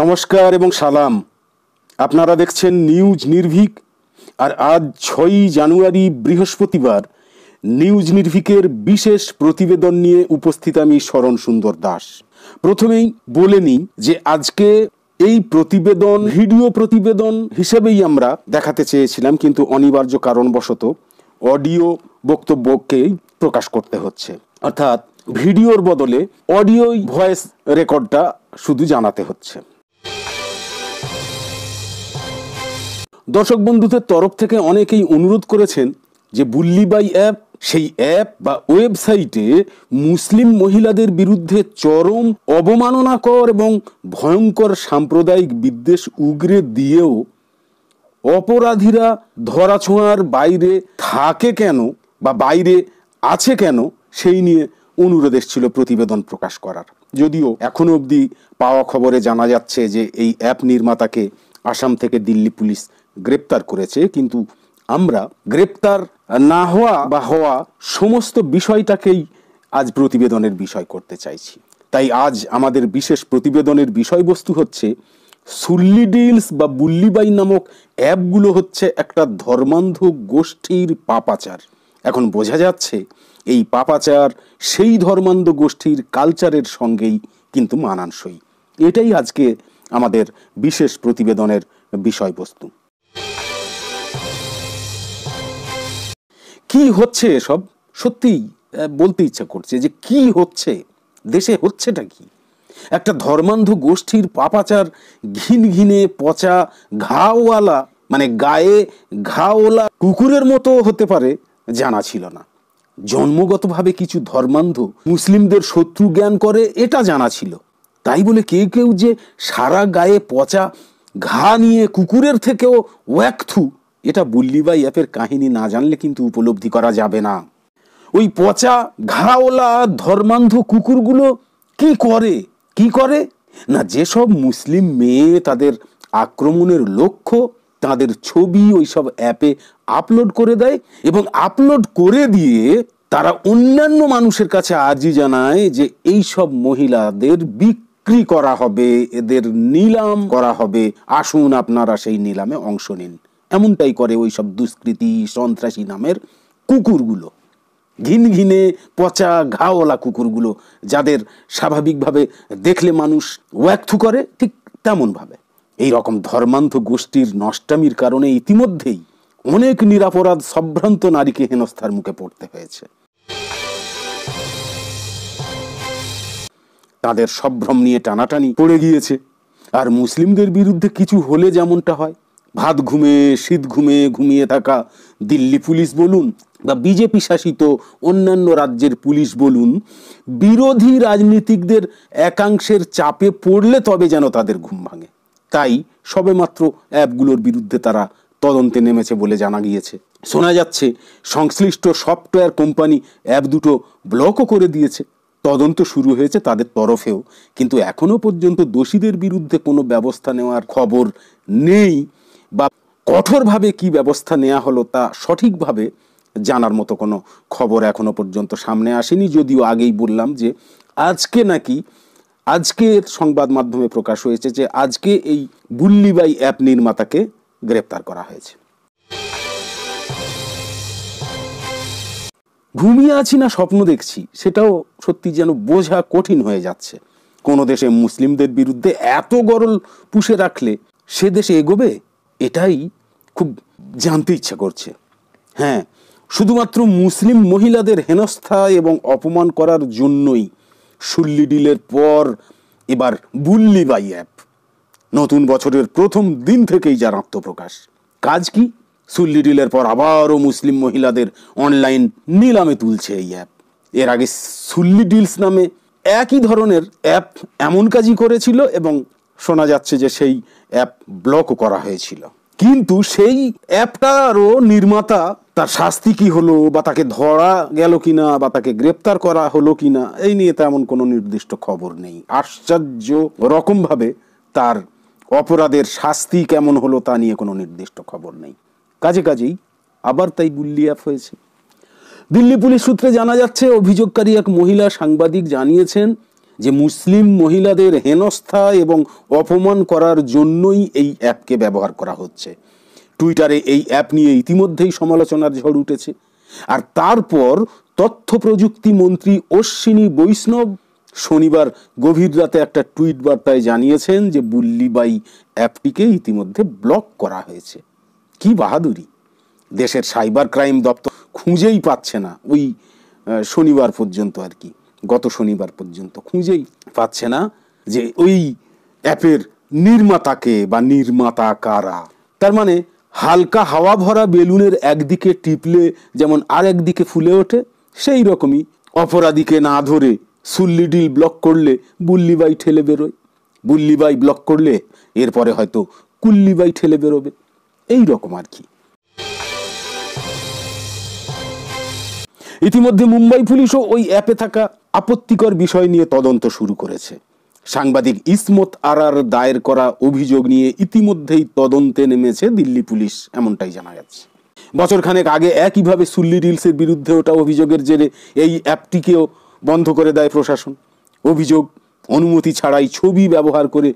নমস্কার এবং সালাম আপনারা দেখছেন নিউজ নির্ভীক আর আজ ছয়ই জানুয়ারি বৃহস্পতিবার নিউজ নির্ভীকের বিশেষ প্রতিবেদন নিয়ে উপস্থিত আমি শরণ সুন্দর দাস প্রথমেই বলে নিই যে আজকে এই প্রতিবেদন ভিডিও প্রতিবেদন হিসেবেই আমরা দেখাতে চেয়েছিলাম কিন্তু অনিবার্য কারণবশত অডিও বক্তব্যকেই প্রকাশ করতে হচ্ছে অর্থাৎ ভিডিওর বদলে অডিও ভয়েস রেকর্ডটা শুধু জানাতে হচ্ছে দর্শক বন্ধুদের তরফ থেকে অনেকেই অনুরোধ করেছেন যে বুল্লিবাই অ্যাপ সেই অ্যাপ বা ওয়েবসাইটে মুসলিম মহিলাদের বিরুদ্ধে চরম অবমাননাকর এবং ভয়ঙ্কর সাম্প্রদায়িক বিদ্বেষ উগরে দিয়েও অপরাধীরা ধরাছোঁয়ার বাইরে থাকে কেন বা বাইরে আছে কেন সেই নিয়ে অনুরোধ এসেছিল প্রতিবেদন প্রকাশ করার যদিও এখনও অবধি পাওয়া খবরে জানা যাচ্ছে যে এই অ্যাপ নির্মাতাকে আসাম থেকে দিল্লি পুলিশ গ্রেপ্তার করেছে কিন্তু আমরা গ্রেপ্তার না হওয়া বা হওয়া সমস্ত বিষয়টাকেই আজ প্রতিবেদনের বিষয় করতে চাইছি তাই আজ আমাদের বিশেষ প্রতিবেদনের বিষয়বস্তু হচ্ছে সুল্লি ডিলস বা বুল্লিবাই নামক অ্যাপগুলো হচ্ছে একটা ধর্মান্ধ গোষ্ঠীর পাপাচার এখন বোঝা যাচ্ছে এই পাপাচার সেই ধর্মান্ধ গোষ্ঠীর কালচারের সঙ্গেই কিন্তু মানানসই এটাই আজকে আমাদের বিশেষ প্রতিবেদনের বিষয়বস্তু কি হচ্ছে এসব সত্যি বলতে ইচ্ছা করছে যে কি হচ্ছে দেশে হচ্ছেটা কি একটা ধর্মান্ধ গোষ্ঠীর পাপাচার ঘিন ঘিনে পচা ঘাওয়ালা মানে গায়ে ঘাওলা কুকুরের মতো হতে পারে জানা ছিল না জন্মগতভাবে কিছু ধর্মান্ধ মুসলিমদের শত্রু জ্ঞান করে এটা জানা ছিল তাই বলে কেউ কেউ যে সারা গায়ে পচা ঘা নিয়ে কুকুরের থেকেও ওয়াকথু এটা বুল্লিবাই অ্যাপের কাহিনী না জানলে কিন্তু উপলব্ধি করা যাবে না ওই পচা ঘাওলা ধর্মান্ধ কুকুরগুলো কি করে কি করে না যেসব মুসলিম মেয়ে তাদের আক্রমণের লক্ষ্য তাদের ছবি ওইসব অ্যাপে আপলোড করে দেয় এবং আপলোড করে দিয়ে তারা অন্যান্য মানুষের কাছে আর্জি জানায় যে এই সব মহিলাদের বিক্রি করা হবে এদের নিলাম করা হবে আসুন আপনারা সেই নিলামে অংশ নিন এমনটাই করে ওই সব দুষ্কৃতি সন্ত্রাসী নামের কুকুরগুলো ঘিন ঘিনে পচা ঘাওয়ালা কুকুরগুলো যাদের স্বাভাবিকভাবে দেখলে মানুষ ওয়াকথু করে ঠিক তেমনভাবে এই রকম ধর্মান্ধ গোষ্ঠীর নষ্টামির কারণে ইতিমধ্যেই অনেক নিরাপরাধ সম্ভ্রান্ত নারীকে হেনস্থার মুখে পড়তে হয়েছে তাদের সম্ভ্রম নিয়ে টানাটানি পড়ে গিয়েছে আর মুসলিমদের বিরুদ্ধে কিছু হলে যেমনটা হয় ভাত ঘুমে শীত ঘুমে ঘুমিয়ে থাকা দিল্লি পুলিশ বলুন বা বিজেপি শাসিত অন্যান্য রাজ্যের পুলিশ বলুন বিরোধী রাজনীতিকদের একাংশের চাপে পড়লে তবে যেন তাদের ঘুম ভাঙে তাই সবেমাত্র অ্যাপগুলোর বিরুদ্ধে তারা তদন্তে নেমেছে বলে জানা গিয়েছে শোনা যাচ্ছে সংশ্লিষ্ট সফটওয়্যার কোম্পানি অ্যাপ দুটো ব্লকও করে দিয়েছে তদন্ত শুরু হয়েছে তাদের তরফেও কিন্তু এখনও পর্যন্ত দোষীদের বিরুদ্ধে কোনো ব্যবস্থা নেওয়ার খবর নেই বা কঠোরভাবে কি ব্যবস্থা নেওয়া হলো তা সঠিকভাবে জানার মতো কোনো খবর এখনো পর্যন্ত সামনে আসেনি যদিও আগেই বললাম যে আজকে নাকি আজকে সংবাদ মাধ্যমে প্রকাশ হয়েছে যে আজকে এই বুল্লিবাই অ্যাপ নির্মাতাকে গ্রেপ্তার করা হয়েছে ঘুমিয়ে আছি না স্বপ্ন দেখছি সেটাও সত্যি যেন বোঝা কঠিন হয়ে যাচ্ছে কোনো দেশে মুসলিমদের বিরুদ্ধে এত গরল পুষে রাখলে সে দেশে এগোবে এটাই খুব জানতে ইচ্ছা করছে হ্যাঁ শুধুমাত্র মুসলিম মহিলাদের হেনস্থা এবং অপমান করার জন্যই সুল্লি ডিলের পর এবার বুল্লি বাই অ্যাপ নতুন বছরের প্রথম দিন থেকেই যার আত্মপ্রকাশ কাজ কি সুল্লি ডিলের পর আবারও মুসলিম মহিলাদের অনলাইন নিলামে তুলছে এই অ্যাপ এর আগে সুল্লি ডিলস নামে একই ধরনের অ্যাপ এমন কাজই করেছিল এবং শোনা যাচ্ছে যে সেই অ্যাপ ব্লকও করা হয়েছিল কিন্তু সেই অ্যাপটারও নির্মাতা তার শাস্তি কি হলো বা তাকে ধরা গেল কিনা বা তাকে গ্রেপ্তার করা হলো কিনা এই নিয়ে তেমন কোনো নির্দিষ্ট খবর নেই আশ্চর্য রকমভাবে তার অপরাধের শাস্তি কেমন হলো তা নিয়ে কোনো নির্দিষ্ট খবর নেই কাজে কাজেই আবার তাই গুল্লি অ্যাপ হয়েছে দিল্লি পুলিশ সূত্রে জানা যাচ্ছে অভিযোগকারী এক মহিলা সাংবাদিক জানিয়েছেন যে মুসলিম মহিলাদের হেনস্থা এবং অপমান করার জন্যই এই অ্যাপকে ব্যবহার করা হচ্ছে টুইটারে এই অ্যাপ নিয়ে ইতিমধ্যেই সমালোচনার ঝড় উঠেছে আর তারপর তথ্য প্রযুক্তি মন্ত্রী অশ্বিনী বৈষ্ণব শনিবার গভীর রাতে একটা টুইট বার্তায় জানিয়েছেন যে বুল্লিবাই অ্যাপটিকে ইতিমধ্যে ব্লক করা হয়েছে কি বাহাদুরি দেশের সাইবার ক্রাইম দপ্তর খুঁজেই পাচ্ছে না ওই শনিবার পর্যন্ত আর কি গত শনিবার পর্যন্ত খুঁজেই পাচ্ছে না যে ওই অ্যাপের নির্মাতাকে বা নির্মাতা কারা তার মানে হালকা হাওয়া ভরা বেলুনের একদিকে টিপলে যেমন আর একদিকে ফুলে ওঠে সেই রকমই অপরাধীকে না ধরে সুল্লি ডিল ব্লক করলে বুল্লিবাই ঠেলে বেরোয় বুল্লিবাই ব্লক করলে এরপরে হয়তো কুল্লিবাই ঠেলে বেরোবে এই রকম আর কি ইতিমধ্যে মুম্বাই পুলিশও ওই অ্যাপে থাকা আপত্তিকর বিষয় নিয়ে তদন্ত শুরু করেছে সাংবাদিক ইসমত আরার দায়ের করা অভিযোগ নিয়ে ইতিমধ্যেই তদন্তে নেমেছে দিল্লি পুলিশ এমনটাই জানা গেছে বছরখানেক আগে একইভাবে সুল্লি রিলসের বিরুদ্ধে ওটা অভিযোগের জেরে এই অ্যাপটিকেও বন্ধ করে দেয় প্রশাসন অভিযোগ অনুমতি ছাড়াই ছবি ব্যবহার করে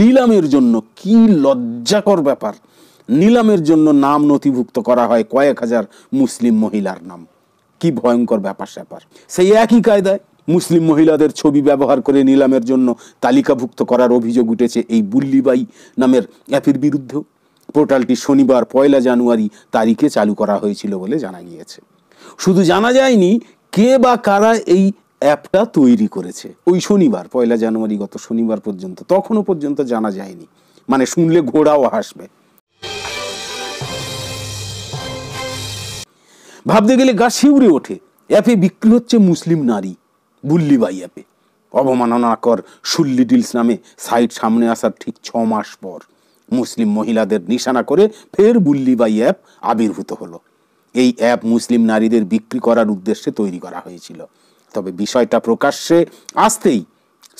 নিলামের জন্য কি লজ্জাকর ব্যাপার নিলামের জন্য নাম নথিভুক্ত করা হয় কয়েক হাজার মুসলিম মহিলার নাম কি ভয়ঙ্কর ব্যাপার স্যাপার সেই একই কায়দায় মুসলিম মহিলাদের ছবি ব্যবহার করে নিলামের জন্য তালিকাভুক্ত করার অভিযোগ উঠেছে এই বুল্লিবাই নামের অ্যাপের বিরুদ্ধেও পোর্টালটি শনিবার পয়লা জানুয়ারি তারিখে চালু করা হয়েছিল বলে জানা গিয়েছে শুধু জানা যায়নি কে বা কারা এই অ্যাপটা তৈরি করেছে ওই শনিবার পয়লা জানুয়ারি গত শনিবার পর্যন্ত তখনও পর্যন্ত জানা যায়নি মানে শুনলে ঘোড়াও হাসবে ভাবতে গেলে গা শিউরে ওঠে অ্যাপে বিক্রি হচ্ছে মুসলিম নারী বুল্লি অ্যাপে অবমাননাকর সুল্লি ডিলস নামে সাইট সামনে আসার ঠিক ছ মাস পর মুসলিম মহিলাদের নিশানা করে ফের বুল্লি বাই অ্যাপ আবির্ভূত হলো এই অ্যাপ মুসলিম নারীদের বিক্রি করার উদ্দেশ্যে তৈরি করা হয়েছিল তবে বিষয়টা প্রকাশ্যে আসতেই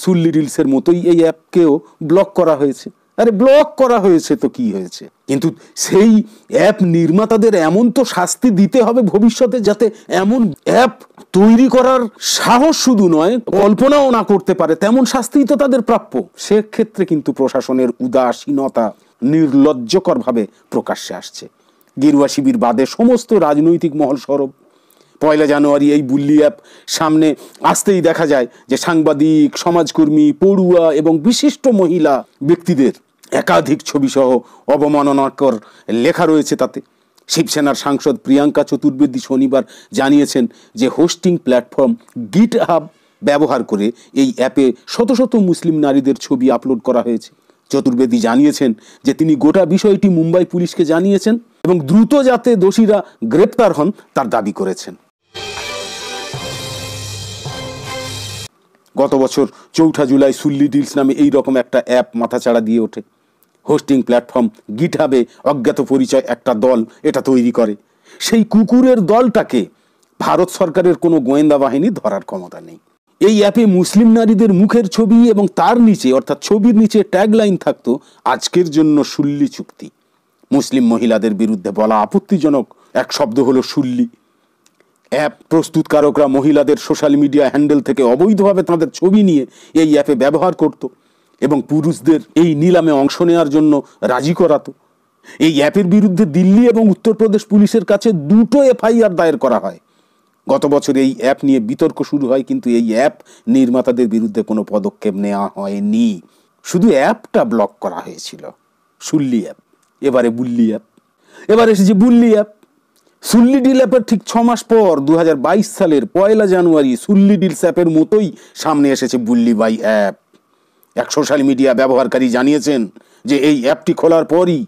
সুল্লি ডিলসের মতোই এই অ্যাপকেও ব্লক করা হয়েছে আরে ব্লক করা হয়েছে তো কি হয়েছে কিন্তু সেই অ্যাপ নির্মাতাদের এমন তো শাস্তি দিতে হবে ভবিষ্যতে যাতে এমন অ্যাপ তৈরি করার সাহস শুধু নয় কল্পনাও না করতে পারে তেমন শাস্তি তো তাদের প্রাপ্য সেক্ষেত্রে কিন্তু প্রশাসনের উদাসীনতা নির্লজ্জকরভাবে প্রকাশ্যে আসছে গেরুয়া শিবির বাদে সমস্ত রাজনৈতিক মহল সরব পয়লা জানুয়ারি এই বুল্লি অ্যাপ সামনে আসতেই দেখা যায় যে সাংবাদিক সমাজকর্মী পড়ুয়া এবং বিশিষ্ট মহিলা ব্যক্তিদের একাধিক ছবিসহ অবমাননাকর লেখা রয়েছে তাতে শিবসেনার সাংসদ প্রিয়াঙ্কা চতুর্বেদী শনিবার জানিয়েছেন যে হোস্টিং প্ল্যাটফর্ম গিট হাব ব্যবহার করে এই অ্যাপে শত শত মুসলিম নারীদের ছবি আপলোড করা হয়েছে চতুর্বেদী জানিয়েছেন যে তিনি গোটা বিষয়টি মুম্বাই পুলিশকে জানিয়েছেন এবং দ্রুত যাতে দোষীরা গ্রেপ্তার হন তার দাবি করেছেন গত বছর চৌঠা জুলাই সুল্লি ডিলস নামে এই রকম একটা অ্যাপ মাথাচাড়া দিয়ে ওঠে হোস্টিং প্ল্যাটফর্ম গিটহাবে অজ্ঞাত পরিচয় একটা দল এটা তৈরি করে সেই কুকুরের দলটাকে ভারত সরকারের কোনো গোয়েন্দা বাহিনী ধরার ক্ষমতা নেই এই অ্যাপে মুসলিম নারীদের মুখের ছবি এবং তার নিচে অর্থাৎ ছবির নিচে ট্যাগলাইন থাকতো আজকের জন্য সুল্লি চুক্তি মুসলিম মহিলাদের বিরুদ্ধে বলা আপত্তিজনক এক শব্দ হলো সুল্লি অ্যাপ প্রস্তুতকারকরা মহিলাদের সোশ্যাল মিডিয়া হ্যান্ডেল থেকে অবৈধভাবে তাদের ছবি নিয়ে এই অ্যাপে ব্যবহার করতো এবং পুরুষদের এই নিলামে অংশ নেওয়ার জন্য রাজি করাতো এই অ্যাপের বিরুদ্ধে দিল্লি এবং উত্তরপ্রদেশ পুলিশের কাছে দুটো এফআইআর দায়ের করা হয় গত বছর এই অ্যাপ নিয়ে বিতর্ক শুরু হয় কিন্তু এই অ্যাপ নির্মাতাদের বিরুদ্ধে কোনো পদক্ষেপ নেওয়া হয়নি শুধু অ্যাপটা ব্লক করা হয়েছিল সুল্লি অ্যাপ এবারে বুল্লি অ্যাপ এবার এসেছে বুল্লি অ্যাপ সুল্লি ডিল অ্যাপের ঠিক ছ মাস পর দু সালের পয়লা জানুয়ারি সুল্লি ডিলস অ্যাপের মতোই সামনে এসেছে বুল্লি বাই অ্যাপ এক সোশ্যাল মিডিয়া ব্যবহারকারী জানিয়েছেন যে এই অ্যাপটি খোলার পরই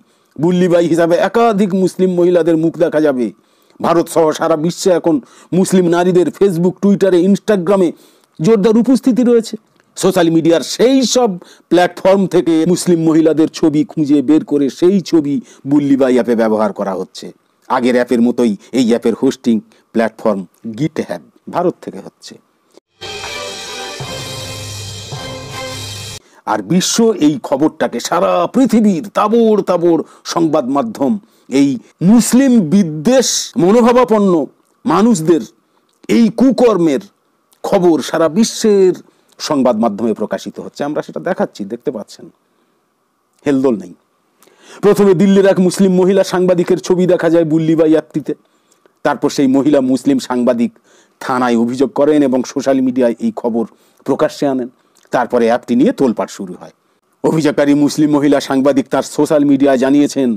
বুল্লিবাই হিসাবে একাধিক মুসলিম মহিলাদের মুখ দেখা যাবে ভারত সহ সারা বিশ্বে এখন মুসলিম নারীদের ফেসবুক টুইটারে ইনস্টাগ্রামে জোরদার উপস্থিতি রয়েছে সোশ্যাল মিডিয়ার সেই সব প্ল্যাটফর্ম থেকে মুসলিম মহিলাদের ছবি খুঁজে বের করে সেই ছবি বুল্লিবাই অ্যাপে ব্যবহার করা হচ্ছে আগের অ্যাপের মতোই এই অ্যাপের hosting platform GitHub Bharat থেকে হচ্ছে আর বিশ্ব এই খবরটাকে সারা পৃথিবীর তাবড় তাবড় সংবাদ মাধ্যম এই মুসলিম বিদ্বেষ মনোভাবাপন্ন মানুষদের এই কুকর্মের খবর সারা বিশ্বের সংবাদ মাধ্যমে প্রকাশিত হচ্ছে আমরা সেটা দেখাচ্ছি দেখতে পাচ্ছেন হেলদোল নেই প্রথমে দিল্লির এক মুসলিম মহিলা সাংবাদিকের ছবি দেখা যায় বুল্লি বা তারপর সেই মহিলা মুসলিম সাংবাদিক থানায় অভিযোগ করেন এবং সোশ্যাল মিডিয়ায় এই খবর প্রকাশ্যে আনেন তারপরে অ্যাপটি নিয়ে তোলপাট শুরু হয় অভিযোগকারী মুসলিম মহিলা সাংবাদিক তার সোশ্যাল মিডিয়ায় জানিয়েছেন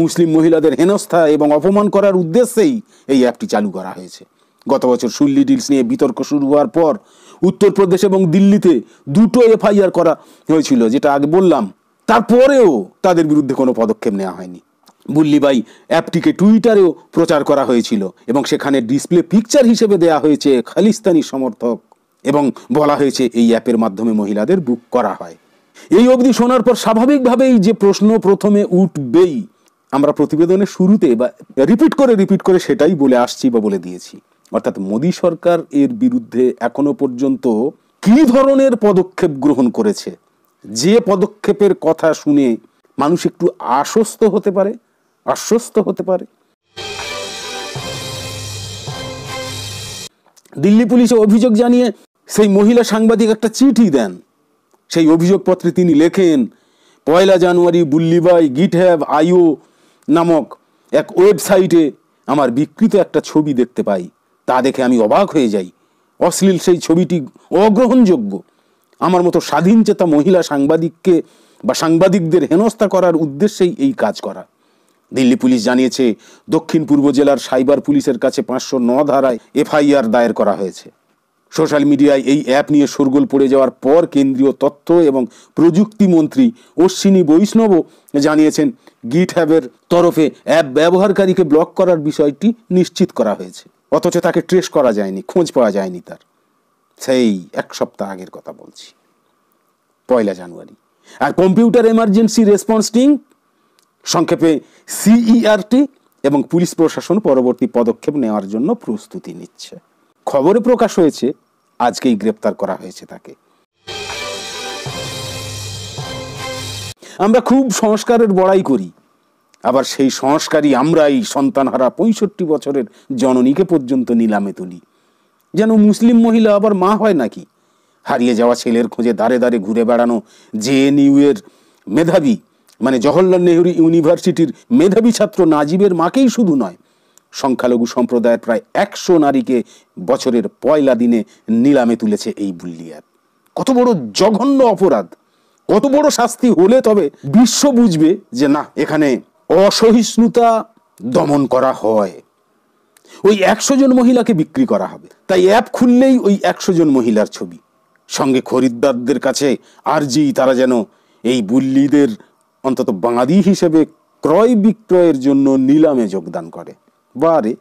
মুসলিম মহিলাদের হেনস্থা এবং অপমান করার উদ্দেশ্যেই এই অ্যাপটি চালু করা হয়েছে গত বছর সুল্লি ডিলস নিয়ে বিতর্ক শুরু হওয়ার পর উত্তরপ্রদেশ এবং দিল্লিতে দুটো এফআইআর করা হয়েছিল যেটা আগে বললাম তারপরেও তাদের বিরুদ্ধে কোনো পদক্ষেপ নেওয়া হয়নি বুল্লিবাই অ্যাপটিকে টুইটারেও প্রচার করা হয়েছিল এবং সেখানে ডিসপ্লে পিকচার হিসেবে দেয়া হয়েছে খালিস্তানি সমর্থক এবং বলা হয়েছে এই অ্যাপের মাধ্যমে মহিলাদের বুক করা হয় এই অবধি শোনার পর স্বাভাবিকভাবেই যে প্রশ্ন প্রথমে উঠবেই আমরা প্রতিবেদনের শুরুতে বা রিপিট করে রিপিট করে সেটাই বলে আসছি বা বলে দিয়েছি অর্থাৎ মোদী সরকার এর বিরুদ্ধে এখনো পর্যন্ত কি ধরনের পদক্ষেপ গ্রহণ করেছে যে পদক্ষেপের কথা শুনে মানুষ একটু আশ্বস্ত হতে পারে আশ্বস্ত হতে পারে দিল্লি পুলিশে অভিযোগ জানিয়ে সেই মহিলা সাংবাদিক একটা চিঠি দেন সেই অভিযোগপত্রে তিনি লেখেন পয়লা জানুয়ারি বুল্লিবাই গিট হ্যাভ আইও নামক এক ওয়েবসাইটে আমার বিকৃত একটা ছবি দেখতে পাই তা দেখে আমি অবাক হয়ে যাই অশ্লীল সেই ছবিটি অগ্রহণযোগ্য আমার মতো স্বাধীন চেতা মহিলা সাংবাদিককে বা সাংবাদিকদের হেনস্থা করার উদ্দেশ্যেই এই কাজ করা দিল্লি পুলিশ জানিয়েছে দক্ষিণ পূর্ব জেলার সাইবার পুলিশের কাছে পাঁচশো ন ধারায় এফআইআর দায়ের করা হয়েছে সোশ্যাল মিডিয়ায় এই অ্যাপ নিয়ে সরগোল পড়ে যাওয়ার পর কেন্দ্রীয় তথ্য এবং প্রযুক্তি মন্ত্রী অশ্বিনী বৈষ্ণব জানিয়েছেন গিট হ্যাবের তরফে অ্যাপ ব্যবহারকারীকে ব্লক করার বিষয়টি নিশ্চিত করা হয়েছে অথচ তাকে ট্রেস করা যায়নি খোঁজ পাওয়া যায়নি তার সেই এক সপ্তাহ আগের কথা বলছি পয়লা জানুয়ারি আর কম্পিউটার এমার্জেন্সি রেসপন্স টিম সংক্ষেপে সিইআরটি এবং পুলিশ প্রশাসন পরবর্তী পদক্ষেপ নেওয়ার জন্য প্রস্তুতি নিচ্ছে খবরে প্রকাশ হয়েছে আজকেই গ্রেপ্তার করা হয়েছে তাকে আমরা খুব সংস্কারের বড়াই করি আবার সেই সংস্কারই আমরাই সন্তানহারা পঁয়ষট্টি বছরের জননীকে পর্যন্ত নিলামে তুলি যেন মুসলিম মহিলা আবার মা হয় নাকি হারিয়ে যাওয়া ছেলের খোঁজে দাঁড়ে দাঁড়ে ঘুরে বেড়ানো জেএনইউ এর মেধাবী মানে জওহরলাল নেহরু ইউনিভার্সিটির মেধাবী ছাত্র নাজিবের মাকেই শুধু নয় সংখ্যালঘু সম্প্রদায়ের প্রায় একশো নারীকে বছরের পয়লা দিনে নিলামে তুলেছে এই বুল্লিয়ার অ্যাপ কত বড় জঘন্য অপরাধ কত বড় শাস্তি হলে তবে বিশ্ব বুঝবে যে না এখানে অসহিষ্ণুতা দমন করা হয় ওই একশো জন মহিলাকে বিক্রি করা হবে তাই অ্যাপ খুললেই ওই একশো জন মহিলার ছবি সঙ্গে খরিদ্দারদের কাছে আরজি তারা যেন এই বুল্লিদের অন্তত বাঙালি হিসেবে ক্রয় বিক্রয়ের জন্য নিলামে যোগদান করে বারে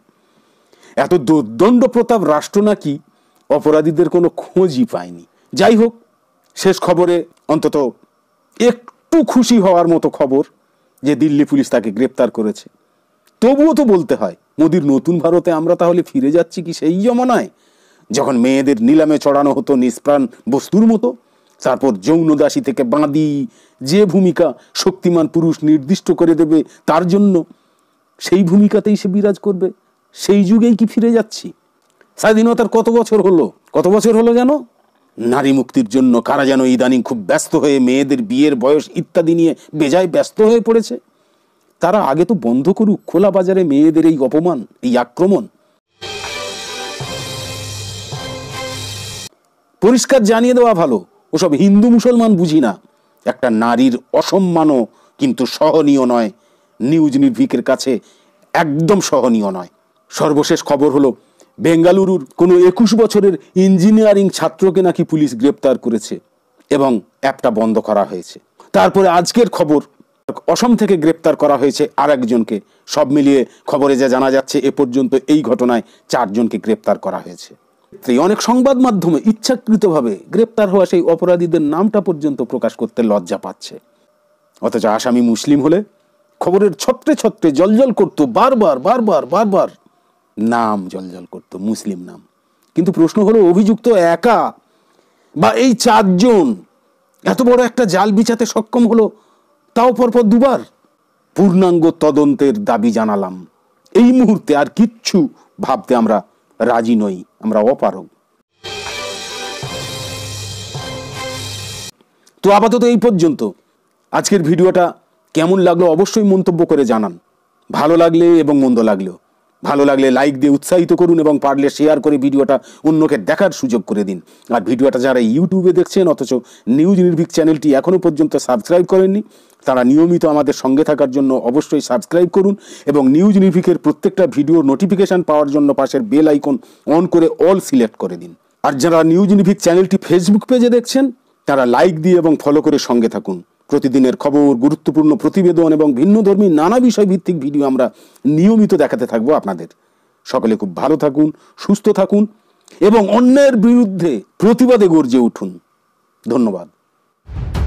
এত দুর্দণ্ড প্রতাপ রাষ্ট্র নাকি অপরাধীদের কোনো খোঁজই পায়নি যাই হোক শেষ খবরে অন্তত একটু খুশি হওয়ার মতো খবর যে দিল্লি পুলিশ তাকে গ্রেপ্তার করেছে তবুও তো বলতে হয় মোদির নতুন ভারতে আমরা তাহলে ফিরে যাচ্ছি কি সেই জমানায় যখন মেয়েদের নিলামে চড়ানো হতো নিষ্প্রাণ বস্তুর মতো তারপর যৌনদাসী থেকে বাঁধি যে ভূমিকা শক্তিমান পুরুষ নির্দিষ্ট করে দেবে তার জন্য সেই ভূমিকাতেই সে বিরাজ করবে সেই যুগেই কি ফিরে যাচ্ছি স্বাধীনতার কত বছর হলো কত বছর হলো যেন নারী মুক্তির জন্য কারা যেন ইদানিং খুব ব্যস্ত হয়ে মেয়েদের বিয়ের বয়স ইত্যাদি নিয়ে বেজায় ব্যস্ত হয়ে পড়েছে তারা আগে তো বন্ধ করুক খোলা বাজারে মেয়েদের এই অপমান এই আক্রমণ পরিষ্কার জানিয়ে দেওয়া ভালো ওসব হিন্দু মুসলমান বুঝি না একটা নারীর অসম্মানও কিন্তু সহনীয় নয় নিউজ নির্ভিকের কাছে একদম সহনীয় নয় সর্বশেষ খবর হলো বেঙ্গালুরুর কোনো একুশ বছরের ইঞ্জিনিয়ারিং ছাত্রকে নাকি পুলিশ গ্রেপ্তার করেছে এবং অ্যাপটা বন্ধ করা হয়েছে তারপরে আজকের খবর অসম থেকে গ্রেপ্তার করা হয়েছে আর একজনকে সব মিলিয়ে খবরে যা জানা যাচ্ছে এ পর্যন্ত এই ঘটনায় চারজনকে গ্রেপ্তার করা হয়েছে অনেক সংবাদ মাধ্যমে ইচ্ছাকৃতভাবে গ্রেপ্তার হওয়া সেই অপরাধীদের নামটা পর্যন্ত প্রকাশ করতে লজ্জা পাচ্ছে অথচ আসামি মুসলিম হলে খবরের ছত্রে ছত্রে জলজল করত বারবার বারবার বারবার নাম জলজল করত মুসলিম নাম কিন্তু প্রশ্ন হলো অভিযুক্ত একা বা এই চারজন এত বড় একটা জাল বিচাতে সক্ষম হলো তাও পরপর দুবার পূর্ণাঙ্গ তদন্তের দাবি জানালাম এই মুহূর্তে আর কিচ্ছু ভাবতে আমরা রাজি নই আমরা অপারগ তো আপাতত এই পর্যন্ত আজকের ভিডিওটা কেমন লাগলো অবশ্যই মন্তব্য করে জানান ভালো লাগলে এবং মন্দ লাগলেও ভালো লাগলে লাইক দিয়ে উৎসাহিত করুন এবং পারলে শেয়ার করে ভিডিওটা অন্যকে দেখার সুযোগ করে দিন আর ভিডিওটা যারা ইউটিউবে দেখছেন অথচ নিউজ নির্ভিক চ্যানেলটি এখনও পর্যন্ত সাবস্ক্রাইব করেননি তারা নিয়মিত আমাদের সঙ্গে থাকার জন্য অবশ্যই সাবস্ক্রাইব করুন এবং নিউজ নির্ভিকের প্রত্যেকটা ভিডিওর নোটিফিকেশান পাওয়ার জন্য পাশের বেল আইকন অন করে অল সিলেক্ট করে দিন আর যারা নিউজ নির্ভিক চ্যানেলটি ফেসবুক পেজে দেখছেন তারা লাইক দিয়ে এবং ফলো করে সঙ্গে থাকুন প্রতিদিনের খবর গুরুত্বপূর্ণ প্রতিবেদন এবং ভিন্ন ধর্মী নানা বিষয় ভিত্তিক ভিডিও আমরা নিয়মিত দেখাতে থাকবো আপনাদের সকলে খুব ভালো থাকুন সুস্থ থাকুন এবং অন্যের বিরুদ্ধে প্রতিবাদে গর্জে উঠুন ধন্যবাদ